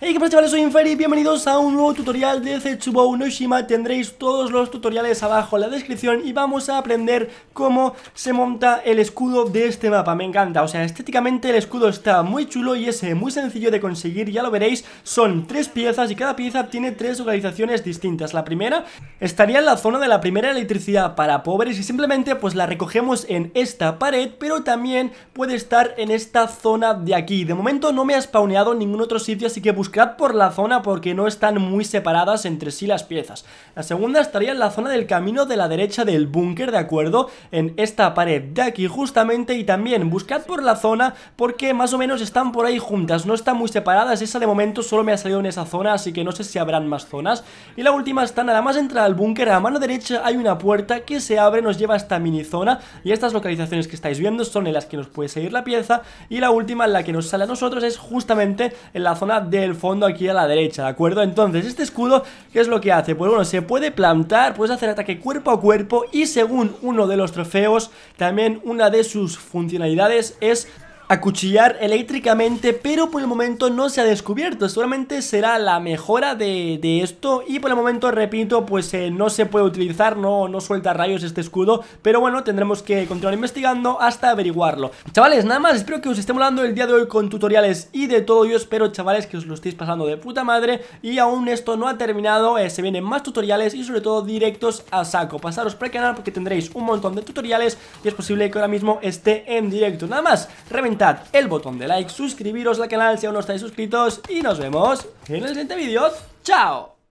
Hey, ¿qué pasa chavales? Soy Inferi, bienvenidos a un nuevo tutorial de Zetsubo Unoshima Tendréis todos los tutoriales abajo en la descripción y vamos a aprender cómo se monta el escudo de este mapa Me encanta, o sea, estéticamente el escudo está muy chulo y es eh, muy sencillo de conseguir, ya lo veréis Son tres piezas y cada pieza tiene tres localizaciones distintas La primera estaría en la zona de la primera electricidad para pobres y simplemente pues la recogemos en esta pared Pero también puede estar en esta zona de aquí De momento no me ha spawneado en ningún otro sitio, así que buscad por la zona porque no están muy separadas entre sí las piezas. La segunda estaría en la zona del camino de la derecha del búnker, ¿de acuerdo? En esta pared de aquí justamente y también buscad por la zona porque más o menos están por ahí juntas, no están muy separadas. Esa de momento solo me ha salido en esa zona, así que no sé si habrán más zonas. Y la última está nada más entrar al búnker, a mano derecha hay una puerta que se abre, nos lleva a esta mini zona y estas localizaciones que estáis viendo son en las que nos puede seguir la pieza y la última en la que nos sale a nosotros es justamente en la zona del fondo aquí a la derecha, ¿de acuerdo? Entonces, este escudo, ¿qué es lo que hace? Pues bueno, se puede plantar, puedes hacer ataque cuerpo a cuerpo y según uno de los trofeos, también una de sus funcionalidades es acuchillar eléctricamente pero por el momento no se ha descubierto solamente será la mejora de, esto y por el momento repito pues eh, no se puede utilizar no, no suelta rayos este escudo pero bueno tendremos que continuar investigando hasta averiguarlo chavales nada más espero que os esté molando el día de hoy con tutoriales y de todo yo espero chavales que os lo estéis pasando de puta madre y aún esto no ha terminado eh, se vienen más tutoriales y sobre todo directos a saco pasaros por el canal porque tendréis un montón de tutoriales y es posible que ahora mismo esté en directo nada más reventar el botón de like, suscribiros al canal si aún no estáis suscritos y nos vemos en el siguiente vídeo. ¡Chao!